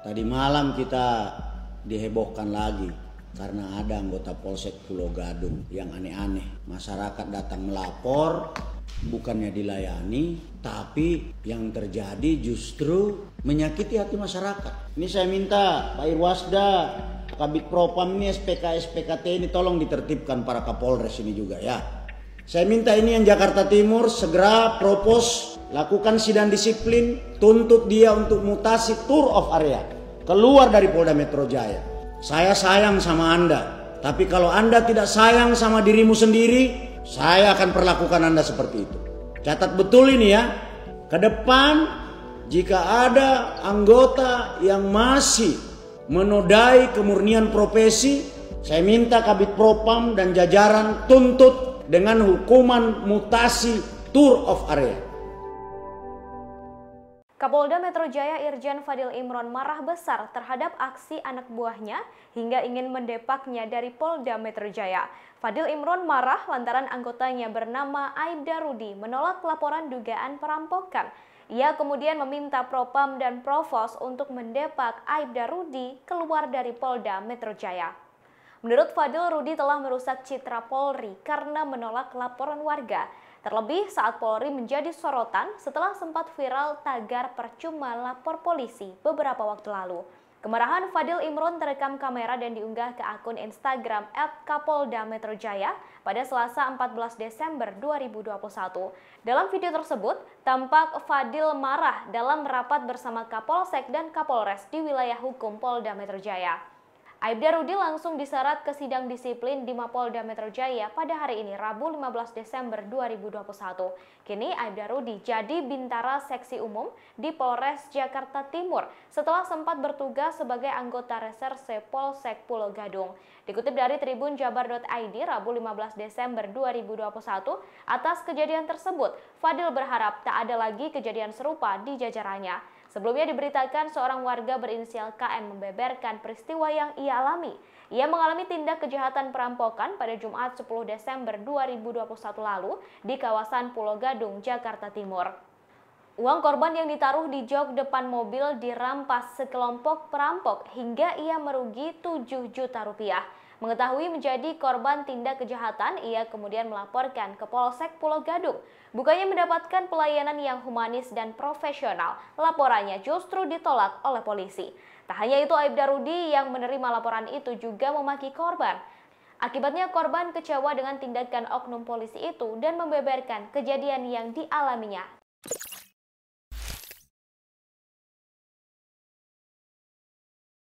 Tadi malam kita dihebohkan lagi karena ada anggota Polsek Pulau Gadung yang aneh-aneh. Masyarakat datang melapor, bukannya dilayani, tapi yang terjadi justru menyakiti hati masyarakat. Ini saya minta Pak Irwasda, Kabit Propam ini SPK SPKT ini tolong ditertibkan para Kapolres ini juga ya. Saya minta ini yang Jakarta Timur segera propos Lakukan sidang disiplin, tuntut dia untuk mutasi tour of area. Keluar dari Polda Metro Jaya. Saya sayang sama Anda. Tapi kalau Anda tidak sayang sama dirimu sendiri, saya akan perlakukan Anda seperti itu. Catat betul ini ya. Ke depan jika ada anggota yang masih menodai kemurnian profesi, saya minta Kabit Propam dan jajaran tuntut dengan hukuman mutasi tour of area. Kapolda Metro Jaya Irjen Fadil Imron marah besar terhadap aksi anak buahnya hingga ingin mendepaknya dari Polda Metro Jaya. Fadil Imron marah lantaran anggotanya bernama Aibda Rudi menolak laporan dugaan perampokan. Ia kemudian meminta Propam dan Provos untuk mendepak Aibda Rudi keluar dari Polda Metro Jaya. Menurut Fadil, Rudi telah merusak citra Polri karena menolak laporan warga. Terlebih saat Polri menjadi sorotan setelah sempat viral tagar percuma lapor polisi beberapa waktu lalu. Kemarahan Fadil Imron terekam kamera dan diunggah ke akun Instagram @kapolda Metro Jaya pada Selasa 14 Desember 2021. Dalam video tersebut, tampak Fadil marah dalam rapat bersama Kapolsek dan Kapolres di wilayah hukum Polda Metro Jaya. Aibda Rudi langsung diserat ke sidang disiplin di Mapolda Metro Jaya pada hari ini Rabu 15 Desember 2021. Kini Aibda Rudi jadi bintara seksi umum di Polres Jakarta Timur setelah sempat bertugas sebagai anggota reserse Polsek Pulau Gadung. Dikutip dari Tribun Jabar.id Rabu 15 Desember 2021, atas kejadian tersebut, Fadil berharap tak ada lagi kejadian serupa di jajarannya. Sebelumnya diberitakan seorang warga berinisial KM membeberkan peristiwa yang ia alami. Ia mengalami tindak kejahatan perampokan pada Jumat 10 Desember 2021 lalu di kawasan Pulau Gadung, Jakarta Timur. Uang korban yang ditaruh di jok depan mobil dirampas sekelompok perampok hingga ia merugi 7 juta rupiah. Mengetahui menjadi korban tindak kejahatan, ia kemudian melaporkan ke Polsek Pulau Gadung. Bukannya mendapatkan pelayanan yang humanis dan profesional, laporannya justru ditolak oleh polisi. Tak hanya itu, Aibda Rudi yang menerima laporan itu juga memaki korban. Akibatnya korban kecewa dengan tindakan oknum polisi itu dan membeberkan kejadian yang dialaminya.